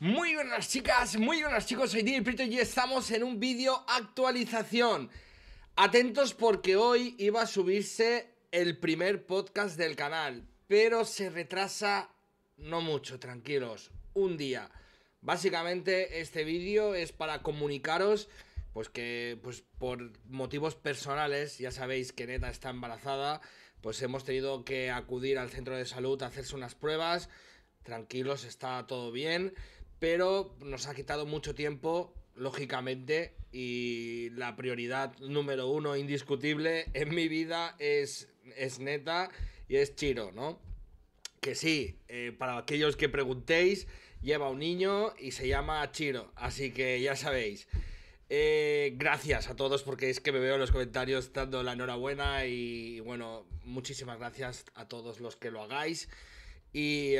Muy buenas chicas, muy buenas chicos, soy Dini Prito y estamos en un vídeo actualización. Atentos porque hoy iba a subirse el primer podcast del canal, pero se retrasa no mucho, tranquilos, un día. Básicamente este vídeo es para comunicaros pues que pues por motivos personales, ya sabéis que Neta está embarazada, pues hemos tenido que acudir al centro de salud a hacerse unas pruebas. Tranquilos, está todo bien, pero nos ha quitado mucho tiempo, lógicamente, y la prioridad número uno indiscutible en mi vida es, es neta y es Chiro, ¿no? Que sí, eh, para aquellos que preguntéis, lleva un niño y se llama Chiro, así que ya sabéis. Eh, gracias a todos porque es que me veo en los comentarios dando la enhorabuena y bueno, muchísimas gracias a todos los que lo hagáis.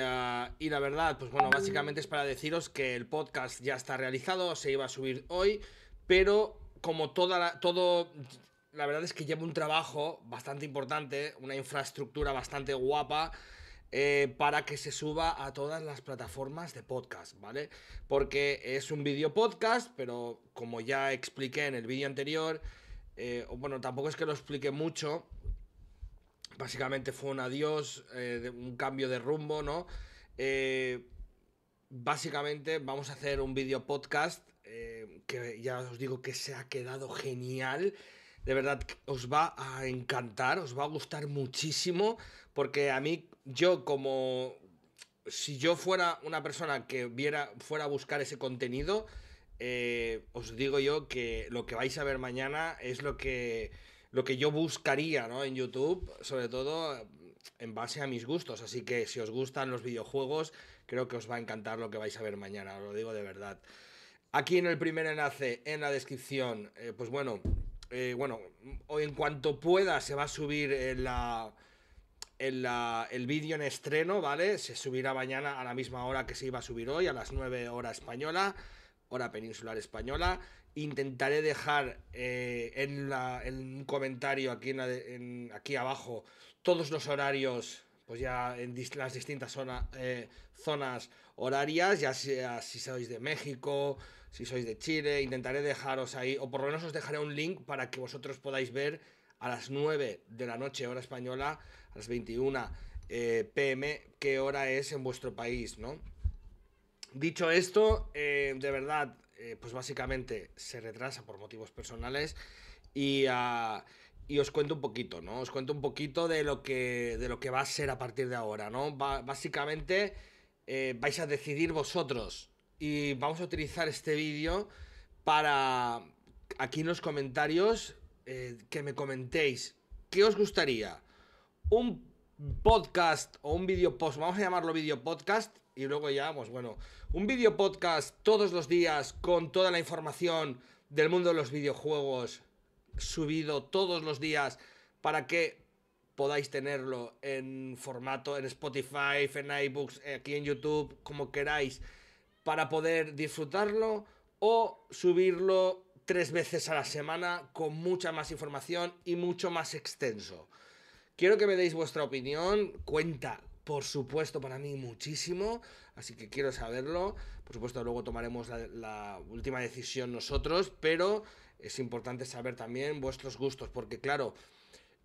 Ah, y, la verdad, pues bueno, básicamente es para deciros que el podcast ya está realizado, se iba a subir hoy, pero como toda todo, la verdad es que lleva un trabajo bastante importante, una infraestructura bastante guapa. Eh, para que se suba a todas las plataformas de podcast, ¿vale? Porque es un vídeo podcast, pero como ya expliqué en el vídeo anterior, eh, bueno, tampoco es que lo explique mucho, Básicamente fue un adiós, eh, un cambio de rumbo, ¿no? Eh, básicamente vamos a hacer un video podcast eh, que ya os digo que se ha quedado genial. De verdad, os va a encantar, os va a gustar muchísimo, porque a mí, yo como, si yo fuera una persona que viera, fuera a buscar ese contenido, os digo yo que lo que vais a ver mañana es lo que lo que yo buscaría ¿no? en YouTube, sobre todo en base a mis gustos. Así que si os gustan los videojuegos, creo que os va a encantar lo que vais a ver mañana, os lo digo de verdad. Aquí en el primer enlace, en la descripción, eh, pues bueno, eh, bueno, en cuanto pueda se va a subir la, en el vídeo en estreno, ¿vale? Se subirá mañana a la misma hora que se iba a subir hoy, a las 9 horas española hora peninsular española. Intentaré dejar eh, en, la, en, un comentario aquí, en aquí abajo todos los horarios, pues ya en las distintas zona, eh, zonas horarias, ya sea si sois de México, si sois de Chile, intentaré dejaros ahí, o por lo menos os dejaré un link para que vosotros podáis ver a las 9 de la noche hora española, a las 21 eh, pm, qué hora es en vuestro país, ¿no? Dicho esto, eh, de verdad, eh, pues básicamente se retrasa por motivos personales ah, y, os cuento un poquito, ¿no? Os cuento un poquito de lo que, de lo que va a ser a partir de ahora, ¿no? básicamente eh, vais a decidir vosotros y vamos a utilizar este vídeo para aquí en los comentarios que me comentéis qué os gustaría, un podcast o un vídeo post, vamos a llamarlo vídeo podcast, y luego ya, pues bueno, un video podcast todos los días con toda la información del mundo de los videojuegos subido todos los días para que podáis tenerlo en formato en Spotify, en iBooks, aquí en YouTube, como queráis, para poder disfrutarlo o subirlo tres veces a la semana con mucha más información y mucho más extenso. Quiero que me deis vuestra opinión, cuenta por supuesto, para mí muchísimo, así que quiero saberlo. Por supuesto, luego tomaremos la, última decisión nosotros, pero es importante saber también vuestros gustos, porque claro,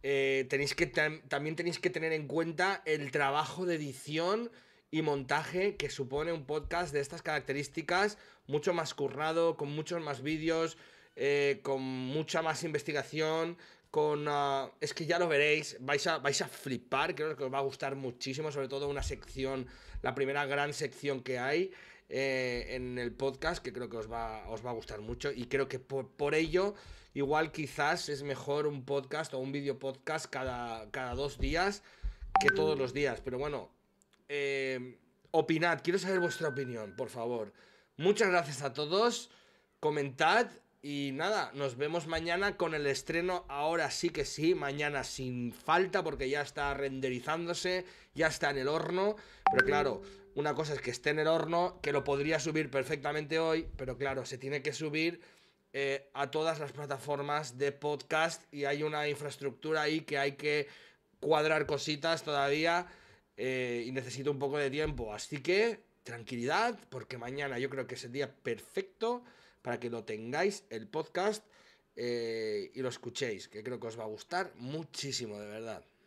eh, tenéis que también tenéis que tener en cuenta el trabajo de edición y montaje que supone un podcast de estas características, mucho más currado, con muchos más vídeos, eh, con mucha más investigación, con... Ah, es que ya lo veréis, vais a, vais a flipar, creo que os va a gustar muchísimo, sobre todo una sección, la primera gran sección que hay eh, en el podcast, que creo que os va, a gustar mucho y creo que por, ello, igual quizás es mejor un podcast o un video podcast cada, cada dos días que todos los días, pero bueno, eh, opinad, quiero saber vuestra opinión, por favor. Muchas gracias a todos, comentad y nada, nos vemos mañana con el estreno. Ahora sí que sí, mañana sin falta, porque ya está renderizándose, ya está en el horno. Pero claro, una cosa es que esté en el horno, que lo podría subir perfectamente hoy, pero claro, se tiene que subir eh, a todas las plataformas de podcast y hay una infraestructura ahí que hay que cuadrar cositas todavía eh, y necesito un poco de tiempo. Así que tranquilidad, porque mañana yo creo que es el día perfecto para que lo tengáis, el podcast, eh, y lo escuchéis, que creo que os va a gustar muchísimo, de verdad.